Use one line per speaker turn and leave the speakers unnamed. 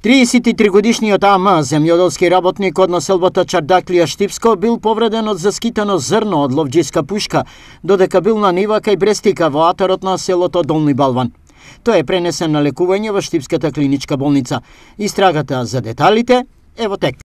33-годишниот АМ, земјоделски работник од населбата Чардаклија Штипско, бил повреден од заскитено зрно од ловджиска пушка, додека бил на нива кај Брестика во атарот на селото Долни Балван. Тој е пренесен на лекување во Штипската клиничка болница. Истрагата за деталите е во тек.